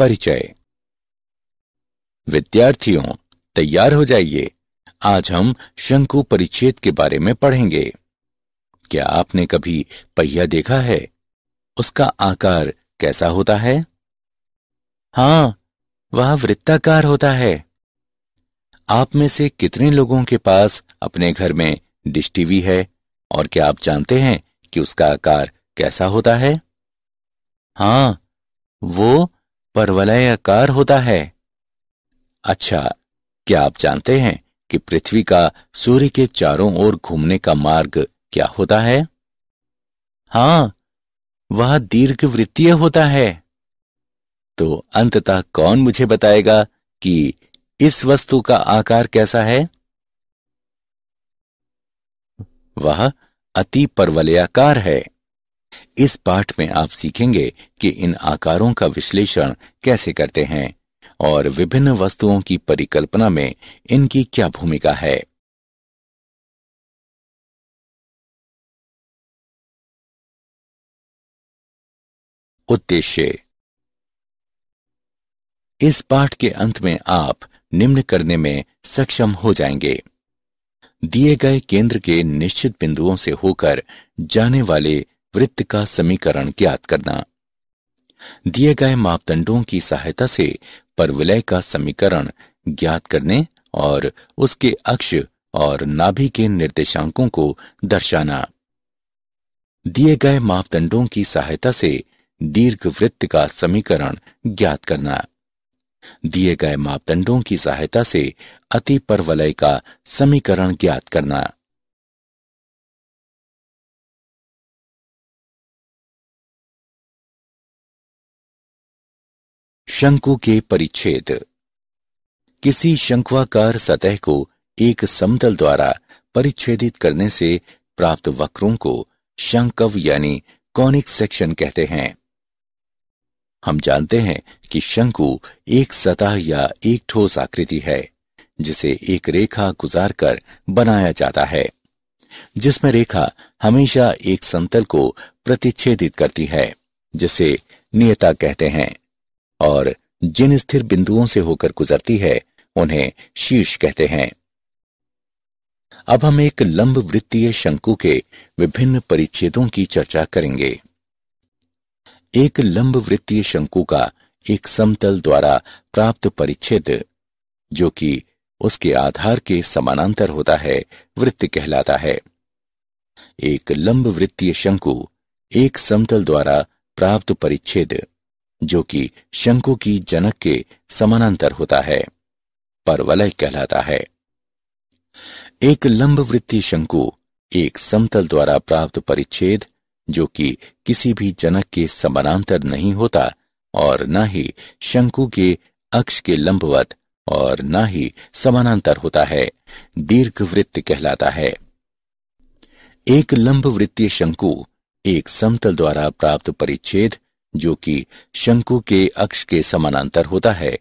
परिचय विद्यार्थियों तैयार हो जाइए आज हम शंकु परिच्छेद के बारे में पढ़ेंगे क्या आपने कभी पहिया देखा है उसका आकार कैसा होता है हाँ वह वृत्ताकार होता है आप में से कितने लोगों के पास अपने घर में डिश टीवी है और क्या आप जानते हैं कि उसका आकार कैसा होता है हाँ वो परवलयाकार होता है अच्छा क्या आप जानते हैं कि पृथ्वी का सूर्य के चारों ओर घूमने का मार्ग क्या होता है हाँ वह दीर्घ होता है तो अंततः कौन मुझे बताएगा कि इस वस्तु का आकार कैसा है वह अति परवलयाकार है इस पाठ में आप सीखेंगे कि इन आकारों का विश्लेषण कैसे करते हैं और विभिन्न वस्तुओं की परिकल्पना में इनकी क्या भूमिका है उद्देश्य इस पाठ के अंत में आप निम्न करने में सक्षम हो जाएंगे दिए गए केंद्र के निश्चित बिंदुओं से होकर जाने वाले वृत्त का समीकरण ज्ञात करना दिए गए मापदंडों की सहायता से परविलय का समीकरण ज्ञात करने और उसके अक्ष और नाभि के निर्देशांकों को दर्शाना दिए गए मापदंडों की सहायता से दीर्घ वृत्त का समीकरण ज्ञात करना दिए गए मापदंडों की सहायता से अति परवलय का समीकरण ज्ञात करना शंकु के परिच्छेद किसी शंकुआकार सतह को एक समतल द्वारा परिच्छेदित करने से प्राप्त वक्रों को शंकव यानी कॉनिक सेक्शन कहते हैं हम जानते हैं कि शंकु एक सतह या एक ठोस आकृति है जिसे एक रेखा गुजार कर बनाया जाता है जिसमें रेखा हमेशा एक समतल को प्रतिच्छेदित करती है जिसे नियता कहते हैं और जिन स्थिर बिंदुओं से होकर गुजरती है उन्हें शीर्ष कहते हैं अब हम एक लंब वृत्तीय शंकु के विभिन्न परिच्छेदों की चर्चा करेंगे एक लंब वृत्तीय शंकु का एक समतल द्वारा प्राप्त परिच्छेद जो कि उसके आधार के समानांतर होता है वृत्त कहलाता है एक लंब वृत्तीय शंकु एक समतल द्वारा प्राप्त परिच्छेद जो कि शंकु की जनक के समानांतर होता है परवलय कहलाता है एक लंब वृत्तीय शंकु एक समतल द्वारा प्राप्त परिच्छेद जो कि किसी भी जनक के समानांतर नहीं होता और न ही शंकु के अक्ष के लंबवत और न ही समानांतर होता है दीर्घ वृत्त कहलाता है एक लंब वृत्तीय शंकु एक समतल द्वारा प्राप्त परिच्छेद जो कि शंकु के अक्ष के समानांतर होता है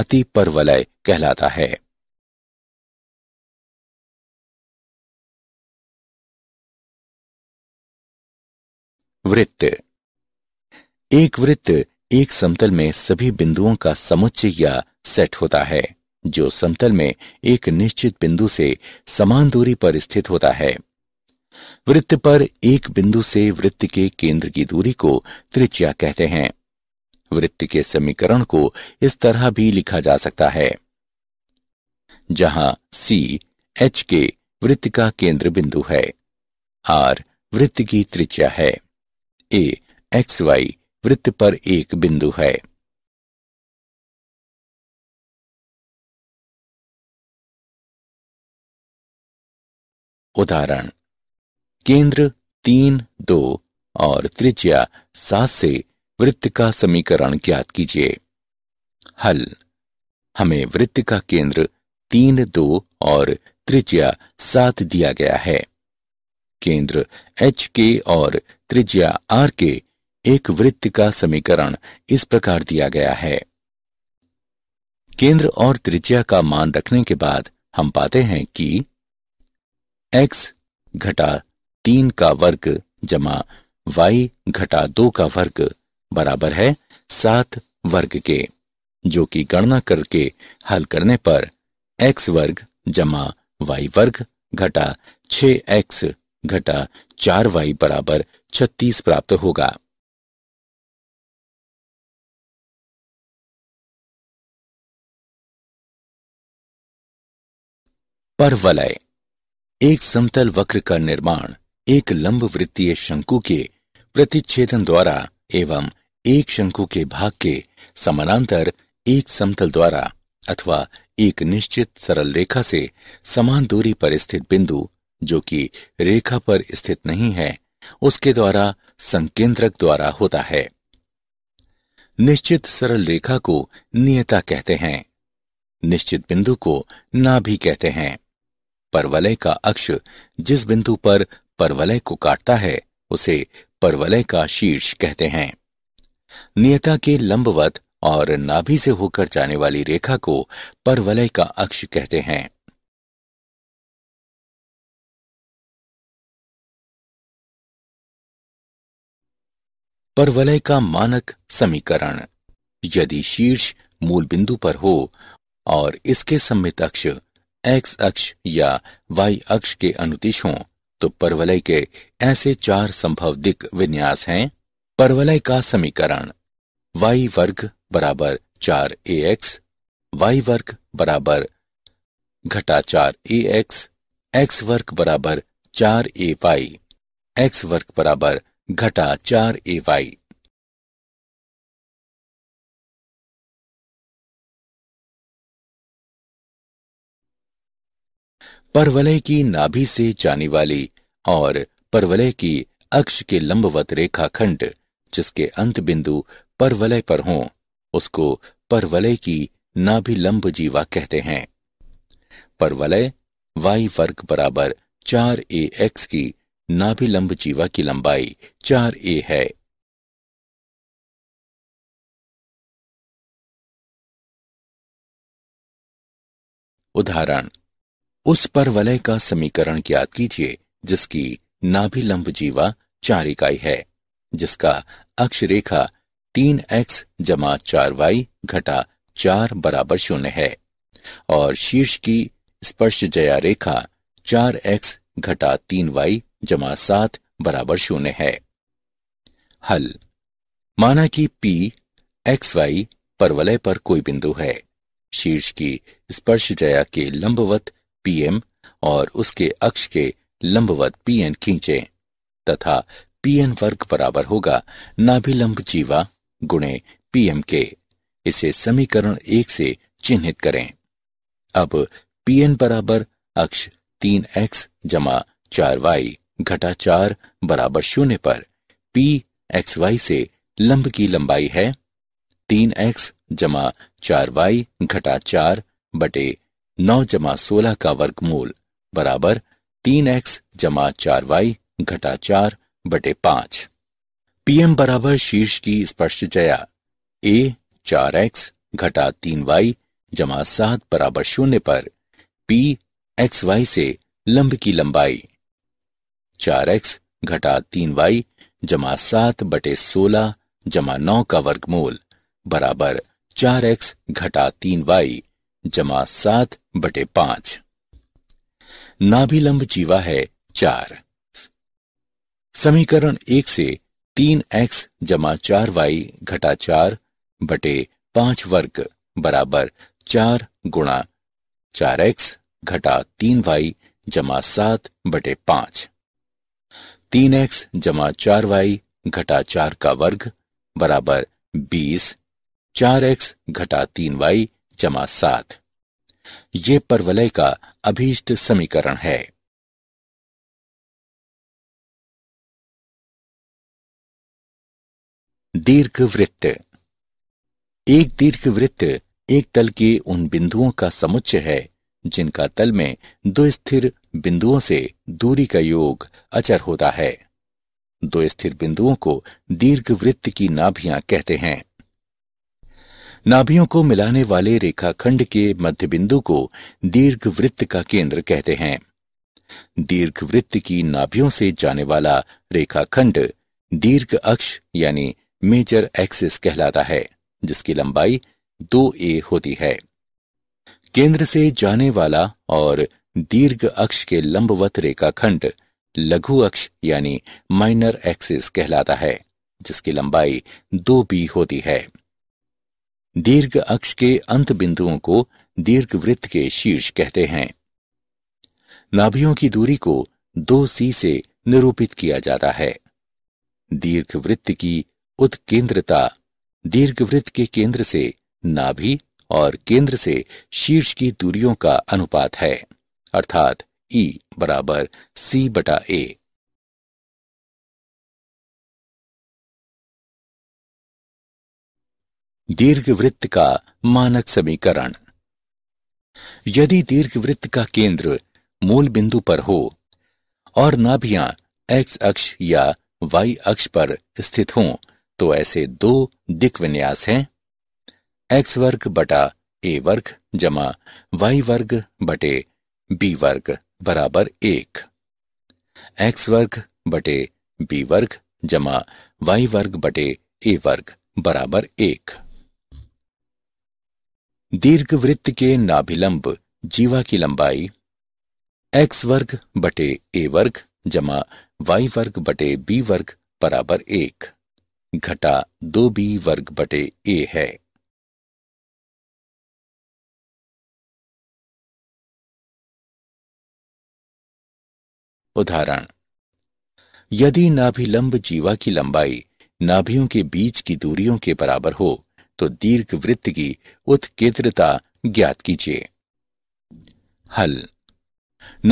अति परवलय कहलाता है वृत्त एक वृत्त एक समतल में सभी बिंदुओं का समुच्चय या सेट होता है जो समतल में एक निश्चित बिंदु से समान दूरी पर स्थित होता है वृत्त पर एक बिंदु से वृत्त के केंद्र की दूरी को त्रिज्या कहते हैं वृत्त के समीकरण को इस तरह भी लिखा जा सकता है जहां सी एच के वृत्त का केंद्र बिंदु है आर वृत्त की त्रिज्या है ए एक्स वाई वृत्त पर एक बिंदु है उदाहरण केंद्र तीन दो और त्रिज्या सात से वृत्त का समीकरण ज्ञात कीजिए हल हमें वृत्त का केंद्र तीन दो और त्रिज्या सात दिया गया है केंद्र एच के और त्रिज्या आर के एक वृत्त का समीकरण इस प्रकार दिया गया है केंद्र और त्रिज्या का मान रखने के बाद हम पाते हैं कि x घटा तीन का वर्ग जमा वाई घटा दो का वर्ग बराबर है सात वर्ग के जो कि गणना करके हल करने पर एक्स वर्ग जमा वाई वर्ग घटा छ एक्स घटा चार वाई बराबर छत्तीस प्राप्त होगा परवलय एक समतल वक्र का निर्माण एक लंब वृत्तीय शंकु के प्रतिच्छेदन द्वारा एवं एक शंकु के भाग के समानांतर एक समतल द्वारा अथवा एक निश्चित सरल रेखा से समान दूरी पर स्थित बिंदु जो कि रेखा पर स्थित नहीं है उसके द्वारा संकेंद्रक द्वारा होता है निश्चित सरल रेखा को नियता कहते हैं निश्चित बिंदु को ना भी कहते हैं परवलय का अक्ष जिस बिंदु पर परवलय को काटता है उसे परवलय का शीर्ष कहते हैं नियता के लंबवत और नाभि से होकर जाने वाली रेखा को परवलय का अक्ष कहते हैं परवलय का मानक समीकरण यदि शीर्ष मूल बिंदु पर हो और इसके सम्मित अक्ष एक्स अक्ष या वाई अक्ष के अनुदिश हों तो परवलय के ऐसे चार संभव दिक विन्यास हैं परवलय का समीकरण वाई वर्ग बराबर चार ए एक्स वाई वर्ग बराबर घटा चार ए एक्स एक्स वर्ग बराबर चार ए वाई एक्स वर्ग बराबर घटा चार ए वाई परवलय की नाभि से जाने वाली और परवलय की अक्ष के लंबवत रेखा खंड जिसके अंत बिंदु परवलय पर हों उसको परवलय की नाभिलंब जीवा कहते हैं परवलय वाई वर्ग बराबर चार ए एक्स की नाभिलंब जीवा की लंबाई चार ए है उदाहरण उस पर वलय का समीकरण ज्ञात कीजिए जिसकी नाभिलंब जीवा चार इकाई है जिसका अक्षरेखा तीन एक्स जमा चार वाई घटा चार बराबर शून्य है और शीर्ष की स्पर्श जया रेखा चार एक्स घटा तीन वाई जमा सात बराबर शून्य है हल माना कि पी एक्स वाई परवलय पर कोई बिंदु है शीर्ष की स्पर्श जया के लंबवत पीएम और उसके अक्ष के लंबवत पीएन खींचे तथा पीएन वर्ग बराबर होगा नाभिलंब जीवा गुणे पीएम के इसे समीकरण एक से चिन्हित करें अब पीएन बराबर अक्ष तीन एक्स जमा चार वाई घटा चार बराबर शून्य पर पी एक्स वाई से लंब की लंबाई है तीन एक्स जमा चार वाई घटा चार बटे नौ जमा सोलह का वर्गमूल बराबर तीन एक्स जमा चार वाई घटा चार बटे पांच पीएम बराबर शीर्ष की स्पष्ट जया ए चार एक्स घटा तीन वाई जमा सात बराबर शून्य पर पी एक्स वाई से लंब की लंबाई चार एक्स घटा तीन वाई जमा सात बटे सोलह जमा नौ का वर्गमूल बराबर चार एक्स घटा तीन वाई जमा सात बटे पांच नाभिलंब जीवा है चार समीकरण एक से तीन एक्स जमा चार वाई घटा चार बटे पांच वर्ग बराबर चार गुणा चार एक्स घटा तीन वाई जमा सात बटे पांच तीन एक्स जमा चार वाई घटा चार का वर्ग बराबर बीस चार एक्स घटा तीन वाई जमा सात ये परवलय का अभीष्ट समीकरण है दीर्घ वृत्त एक दीर्घ वृत्त एक तल के उन बिंदुओं का समुच्चय है जिनका तल में दो स्थिर बिंदुओं से दूरी का योग अचर होता है दो स्थिर बिंदुओं को दीर्घ वृत्त की नाभियां कहते हैं नाभियों को मिलाने वाले रेखाखंड के मध्य बिंदु को दीर्घ वृत्त का केंद्र कहते हैं दीर्घ वृत्त की नाभियों से जाने वाला रेखाखंड दीर्घ अक्ष यानी मेजर एक्सिस कहलाता है जिसकी लंबाई दो ए होती है केंद्र से जाने वाला और दीर्घ अक्ष के लंबवत रेखाखंड लघु अक्ष यानी माइनर एक्सिस कहलाता है जिसकी लंबाई दो बी होती है दीर्घ अक्ष के अंत बिंदुओं को दीर्घ वृत्त के शीर्ष कहते हैं नाभियों की दूरी को दो सी से निरूपित किया जाता है दीर्घ वृत्त की उत्केंद्रता दीर्घ वृत्त के केंद्र से नाभि और केंद्र से शीर्ष की दूरियों का अनुपात है अर्थात ई e बराबर सी बटा ए दीर्घ वृत्त का मानक समीकरण यदि दीर्घ वृत्त का केंद्र मूल बिंदु पर हो और नाभियां एक्स अक्ष या वाई अक्ष पर स्थित हों तो ऐसे दो विन्यास हैं एक्स वर्ग बटा ए वर्ग जमा वाई वर्ग बटे बी वर्ग बराबर एक एक्स वर्ग बटे बी वर्ग जमा वाई वर्ग बटे ए वर्ग बराबर एक दीर्घ वृत्त के नाभिलंब जीवा की लंबाई एक्स वर्ग बटे ए वर्ग जमा वाई वर्ग बटे बी वर्ग बराबर एक घटा दो बी वर्ग बटे ए है उदाहरण यदि नाभिलंब जीवा की लंबाई नाभियों के बीच की दूरियों के बराबर हो तो दीर्घ वृत्त की उत्केंद्रता ज्ञात कीजिए हल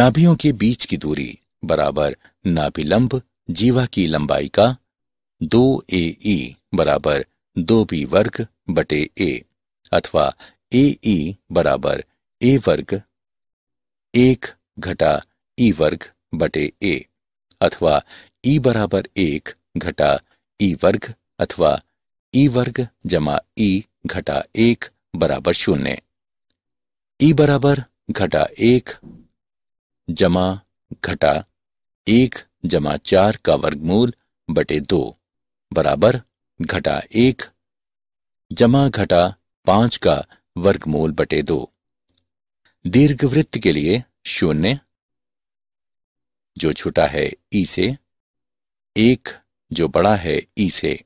नाभियों के बीच की दूरी बराबर नाभिलंब जीवा की लंबाई का दो ए ई बराबर दो बी वर्ग बटे ए अथवा ए ई बराबर ए वर्ग एक घटा ई वर्ग बटे ए अथवा ई बराबर एक घटा ई वर्ग अथवा ई वर्ग जमा ई घटा एक बराबर शून्य ई बराबर घटा एक जमा घटा एक जमा चार का वर्गमूल बटे दो बराबर घटा एक जमा घटा पांच का वर्गमूल बटे दो दीर्घवृत्त के लिए शून्य जो छोटा है ई से एक जो बड़ा है ई से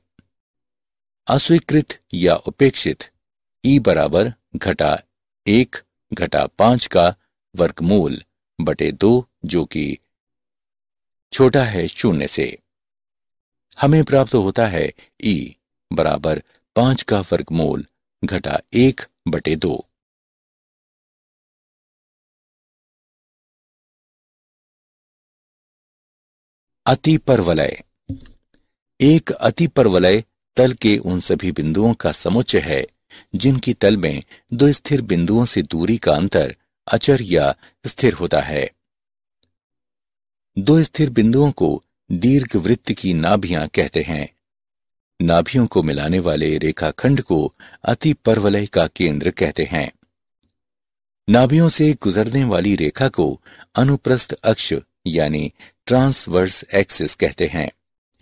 अस्वीकृत या उपेक्षित ई बराबर घटा एक घटा पांच का वर्गमूल बटे दो जो कि छोटा है शून्य से हमें प्राप्त होता है ई बराबर पांच का वर्गमूल घटा एक बटे दो अति परवलय एक अति परवलय तल के उन सभी बिंदुओं का समुच्चय है जिनकी तल में दो स्थिर बिंदुओं से दूरी का अंतर अचर या स्थिर होता है दो स्थिर बिंदुओं को दीर्घ वृत्त की नाभियां कहते हैं नाभियों को मिलाने वाले रेखाखंड को अति परवलय का केंद्र कहते हैं नाभियों से गुजरने वाली रेखा को अनुप्रस्थ अक्ष यानी ट्रांसवर्स एक्सिस कहते हैं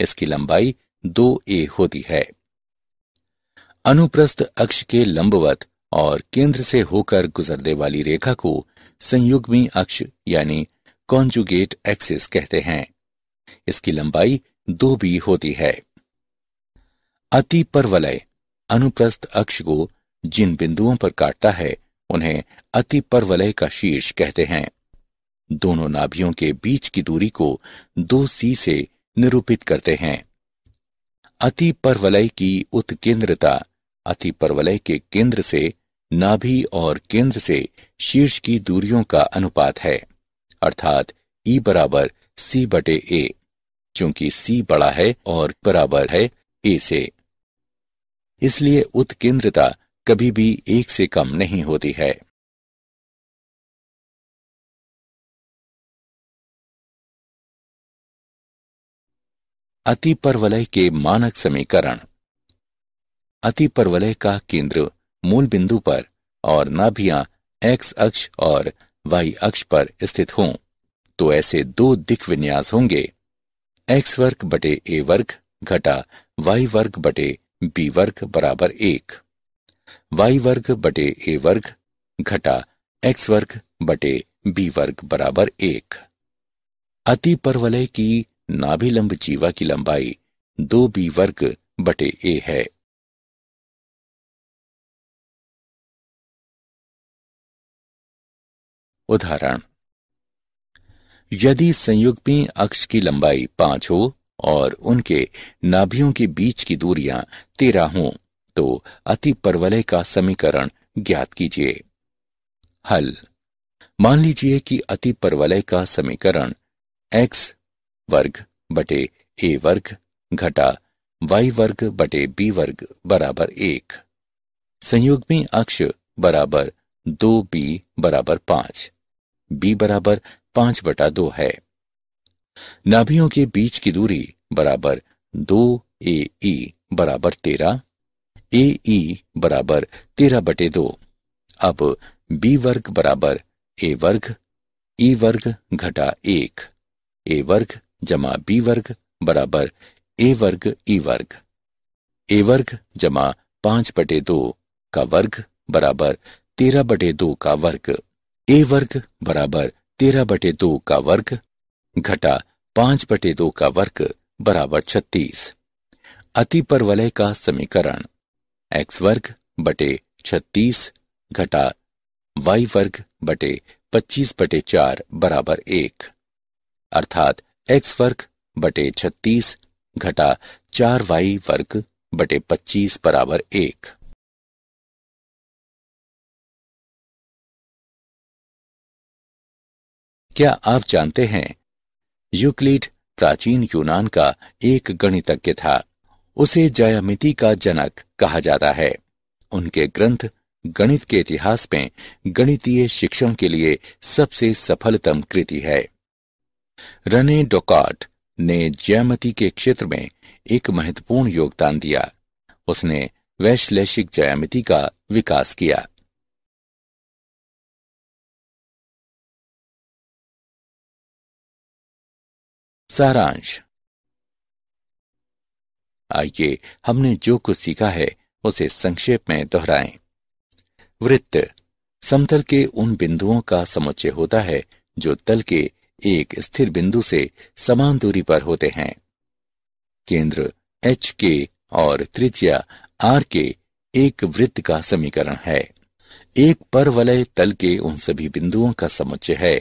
इसकी लंबाई दो ए होती है अनुप्रस्थ अक्ष के लंबवत और केंद्र से होकर गुजरने वाली रेखा को संयुग्मी अक्ष यानी कॉन्जुगेट एक्सिस कहते हैं इसकी लंबाई दो बी होती है अति परवलय अनुप्रस्थ अक्ष को जिन बिंदुओं पर काटता है उन्हें अति परवलय का शीर्ष कहते हैं दोनों नाभियों के बीच की दूरी को दो सी से निरूपित करते हैं अति परवलय की उत्केंद्रता अति परवलय के केंद्र से नाभि और केंद्र से शीर्ष की दूरियों का अनुपात है अर्थात ई बराबर सी बटे ए चूंकि सी बड़ा है और बराबर है ए से इसलिए उत्केंद्रता कभी भी एक से कम नहीं होती है अति परवलय के मानक समीकरण अति परवलय का केंद्र मूल बिंदु पर और नाभियां एक्स अक्ष और वाई अक्ष पर स्थित हों तो ऐसे दो दिख विन्यास होंगे एक्स वर्ग बटे ए वर्ग घटा वाई वर्ग बटे बी वर्ग बराबर एक वाई वर्ग बटे ए वर्ग घटा एक्स वर्ग बटे बी वर्ग बराबर एक अति परवलय की नाभिलंब जीवा की लंबाई दो बी वर्ग बटे ए है उदाहरण यदि संयुग्मी अक्ष की लंबाई पांच हो और उनके नाभियों के बीच की दूरियां तेरह हो तो अति परवलय का समीकरण ज्ञात कीजिए हल मान लीजिए कि अति परवलय का समीकरण x वर्ग बटे ए वर्ग घटा वाई वर्ग बटे बी वर्ग बराबर एक संयुग्मी अक्ष बराबर दो बी बराबर पांच बी बराबर पांच बटा दो है नाभियों के बीच की दूरी बराबर दो ए ई बराबर तेरह ए ई बराबर तेरह बटे दो अब बी वर्ग बराबर ए वर्ग ई वर्ग घटा एक ए वर्ग जमा बी वर्ग बराबर ए वर्ग ई वर्ग ए वर्ग जमा पांच बटे दो का वर्ग बराबर तेरह बटे दो का वर्ग ए वर्ग बराबर तेरह बटे दो का वर्ग घटा पांच बटे दो का वर्ग बराबर छत्तीस अति परवलय का समीकरण एक्स वर्ग बटे छत्तीस घटा वाई वर्ग बटे पच्चीस बटे चार बराबर एक अर्थात एक्स वर्ग बटे छत्तीस घटा चार वाई वर्ग बटे पच्चीस बराबर एक क्या आप जानते हैं यूक्लिड प्राचीन यूनान का एक गणितज्ञ था उसे जयामिति का जनक कहा जाता है उनके ग्रंथ गणित के इतिहास में गणितीय शिक्षण के लिए सबसे सफलतम कृति है रने डोकाट ने जयामती के क्षेत्र में एक महत्वपूर्ण योगदान दिया उसने वैश्लेषिक ज्यामिति का विकास किया सारांश आइए हमने जो कुछ सीखा है उसे संक्षेप में दोहराएं। वृत्त समतल के उन बिंदुओं का समुच्चय होता है जो तल के एक स्थिर बिंदु से समान दूरी पर होते हैं केंद्र एच के और त्रिज्या आर के एक वृत्त का समीकरण है एक परवलय तल के उन सभी बिंदुओं का समुच्चय है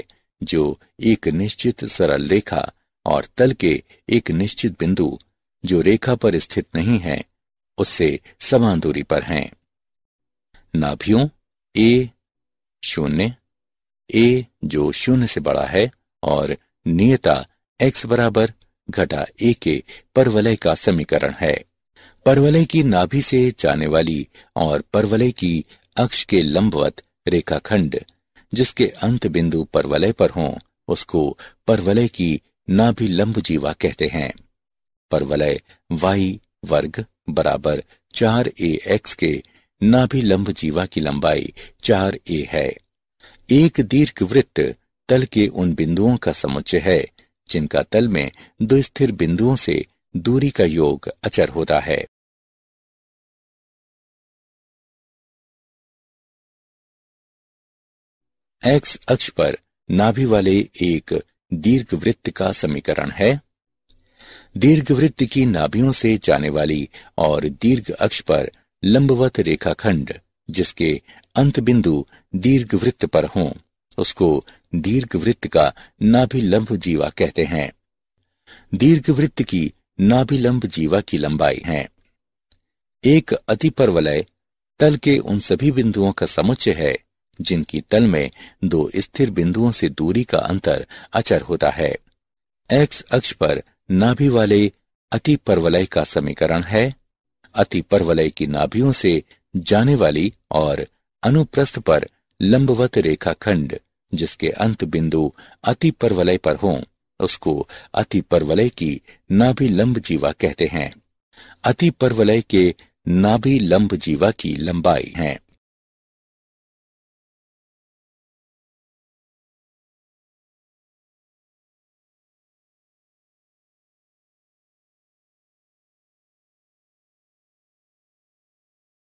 जो एक निश्चित सरल रेखा और तल के एक निश्चित बिंदु जो रेखा पर स्थित नहीं है उससे समान दूरी पर हैं नाभियों ए शून्य ए जो शून्य से बड़ा है और नियता x बराबर घटा ए के परवलय का समीकरण है परवलय की नाभि से जाने वाली और परवलय की अक्ष के लंबवत रेखाखंड जिसके अंत बिंदु परवलय पर हों उसको परवलय की नाभि लंब जीवा कहते हैं परवलय वाई वर्ग बराबर चार ए एक्स के नाभि लंब जीवा की लंबाई चार ए है एक दीर्घ वृत्त तल के उन बिंदुओं का समुच्चय है जिनका तल में दो स्थिर बिंदुओं से दूरी का योग अचर होता है एक्स अक्ष पर नाभि वाले एक दीर्घ वृत्त का समीकरण है दीर्घ वृत्त की नाभियों से जाने वाली और दीर्घ अक्ष पर लंबवत रेखाखंड जिसके अंत बिंदु दीर्घ वृत्त पर हों उसको दीर्घ वृत्त का नाभिलंब जीवा कहते हैं दीर्घ वृत्त की नाभिलंब जीवा की लंबाई है एक अति परवलय तल के उन सभी बिंदुओं का समुच्चय है जिनकी तल में दो स्थिर बिंदुओं से दूरी का अंतर अचर होता है एक्स अक्ष पर नाभि वाले अति परवलय का समीकरण है अति परवलय की नाभियों से जाने वाली और अनुप्रस्थ पर लंबवत रेखा खंड जिसके अंत बिंदु अति परवलय पर हों उसको अति परवलय की नाभि लंब जीवा कहते हैं अति परवलय के नाभि लंब जीवा की लंबाई है